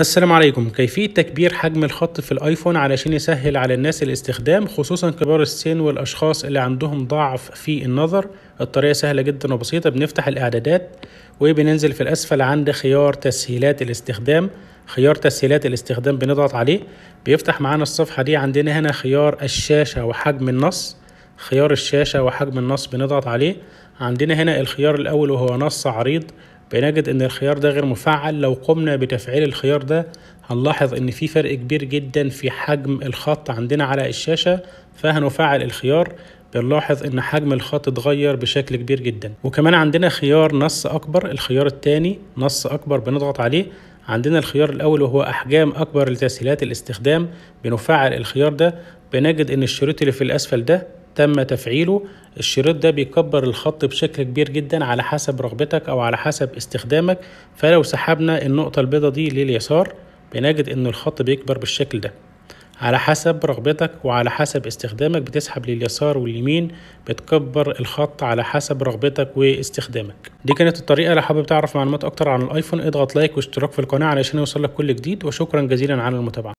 السلام عليكم كيفية تكبير حجم الخط في الايفون علشان يسهل على الناس الاستخدام خصوصا كبار السن والاشخاص اللي عندهم ضعف في النظر الطريقة سهلة جدا وبسيطة بنفتح الاعدادات وبننزل في الاسفل عند خيار تسهيلات الاستخدام خيار تسهيلات الاستخدام بنضغط عليه بيفتح معانا الصفحة دي عندنا هنا خيار الشاشة وحجم النص خيار الشاشة وحجم النص بنضغط عليه عندنا هنا الخيار الاول وهو نص عريض بنجد ان الخيار ده غير مفعل لو قمنا بتفعيل الخيار ده هنلاحظ ان في فرق كبير جدا في حجم الخط عندنا على الشاشة فهنفعل الخيار بنلاحظ ان حجم الخط اتغير بشكل كبير جدا وكمان عندنا خيار نص اكبر الخيار الثاني نص اكبر بنضغط عليه عندنا الخيار الأول وهو أحجام أكبر لتسهيلات الاستخدام بنفعل الخيار ده بنجد ان الشريط اللي في الاسفل ده تم تفعيله الشريط ده بيكبر الخط بشكل كبير جدا على حسب رغبتك او على حسب استخدامك فلو سحبنا النقطة البيضة دي لليسار بنجد ان الخط بيكبر بالشكل ده على حسب رغبتك وعلى حسب استخدامك بتسحب لليسار واليمين بتكبر الخط على حسب رغبتك واستخدامك دي كانت الطريقة لو حابب تعرف معلومات اكتر عن الايفون اضغط لايك واشتراك في القناة علشان يوصلك كل جديد وشكرا جزيلا على المتابعة